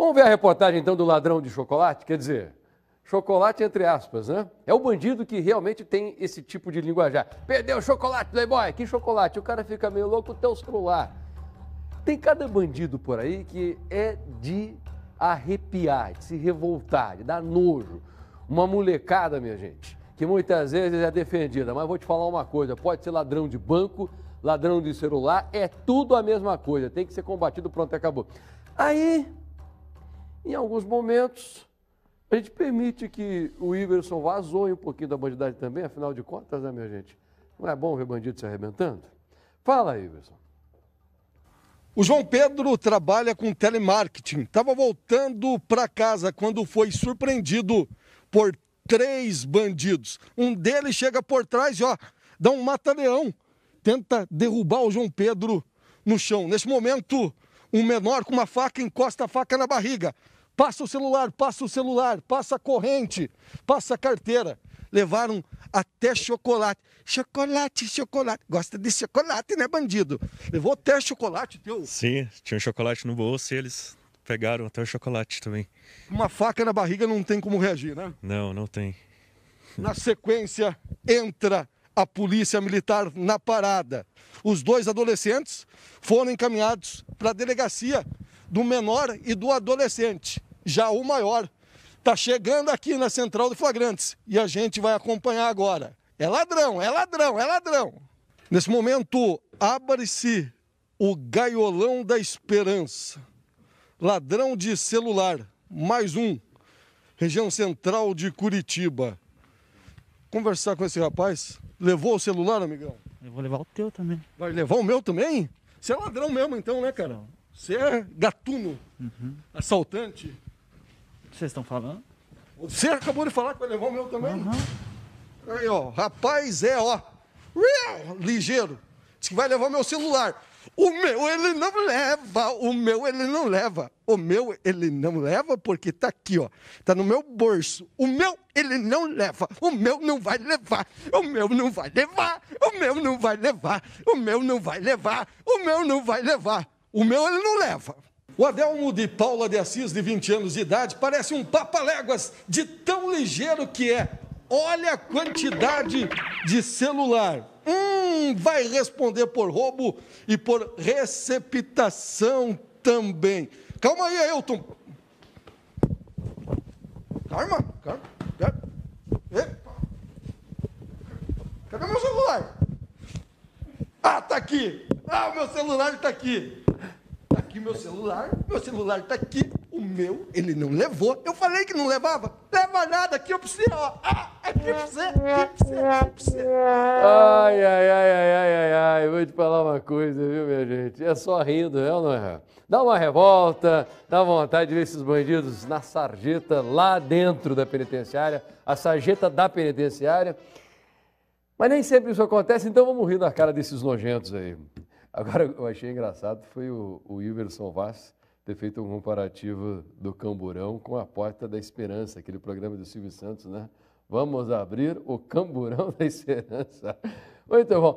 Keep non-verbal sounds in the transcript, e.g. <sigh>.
Vamos ver a reportagem então do ladrão de chocolate? Quer dizer, chocolate entre aspas, né? É o bandido que realmente tem esse tipo de linguajar. Perdeu o chocolate, playboy, que chocolate? O cara fica meio louco até o celular. Tem cada bandido por aí que é de arrepiar, de se revoltar, de dar nojo. Uma molecada, minha gente, que muitas vezes é defendida. Mas vou te falar uma coisa, pode ser ladrão de banco, ladrão de celular, é tudo a mesma coisa. Tem que ser combatido, pronto, acabou. Aí, em alguns momentos, a gente permite que o Iverson vazou um pouquinho da bandidagem também, afinal de contas, né, minha gente? Não é bom ver bandido se arrebentando? Fala, Iverson. O João Pedro trabalha com telemarketing. Estava voltando para casa quando foi surpreendido por três bandidos. Um deles chega por trás e ó, dá um mata-leão, tenta derrubar o João Pedro no chão. Nesse momento, um menor com uma faca encosta a faca na barriga. Passa o celular, passa o celular, passa a corrente, passa a carteira. Levaram até chocolate. Chocolate, chocolate. Gosta de chocolate, né, bandido? Levou até chocolate teu. Sim, tinha um chocolate no bolso e eles pegaram até o chocolate também. Uma faca na barriga não tem como reagir, né? Não, não tem. Na sequência, entra a polícia militar na parada. Os dois adolescentes foram encaminhados para a delegacia do menor e do adolescente já o maior, está chegando aqui na Central do Flagrantes e a gente vai acompanhar agora. É ladrão, é ladrão, é ladrão. Nesse momento, abre-se o gaiolão da esperança. Ladrão de celular, mais um, região central de Curitiba. Conversar com esse rapaz. Levou o celular, amigão? Eu vou levar o teu também. Vai levar o meu também? Você é ladrão mesmo, então, né, cara? Você é gatuno, uhum. assaltante. Vocês estão falando? Você acabou de falar que vai levar o meu também? Uhum. Aí, ó, rapaz, é, ó, ligeiro. Diz que vai levar o meu celular. O meu ele não leva, o meu ele não leva, o meu ele não leva porque tá aqui, ó, tá no meu bolso. O meu ele não leva, o meu não vai levar, o meu não vai levar, o meu não vai levar, o meu não vai levar, o meu não vai levar, o meu ele não leva. O Adelmo de Paula de Assis, de 20 anos de idade, parece um papaléguas de tão ligeiro que é. Olha a quantidade de celular. Hum, vai responder por roubo e por receptação também. Calma aí, Ailton. Calma, calma. Epa. É. É. Cadê meu celular? Ah, tá aqui. Ah, meu celular está aqui aqui meu celular, meu celular está aqui, o meu, ele não levou. Eu falei que não levava. Leva nada aqui, eu preciso, ó. Ah, aqui pra você, aqui pra você, aqui pra você. Ai, ai, ai, ai, ai, ai, ai. Vou te falar uma coisa, viu, minha gente? É só rindo, é ou não é? Dá uma revolta, dá vontade de ver esses bandidos na sarjeta, lá dentro da penitenciária, a sarjeta da penitenciária. Mas nem sempre isso acontece, então vamos rir na cara desses nojentos aí. Agora, eu achei engraçado foi o, o Iverson Vaz ter feito um comparativo do Camburão com a Porta da Esperança, aquele programa do Silvio Santos, né? Vamos abrir o Camburão <laughs> da Esperança. Muito bom.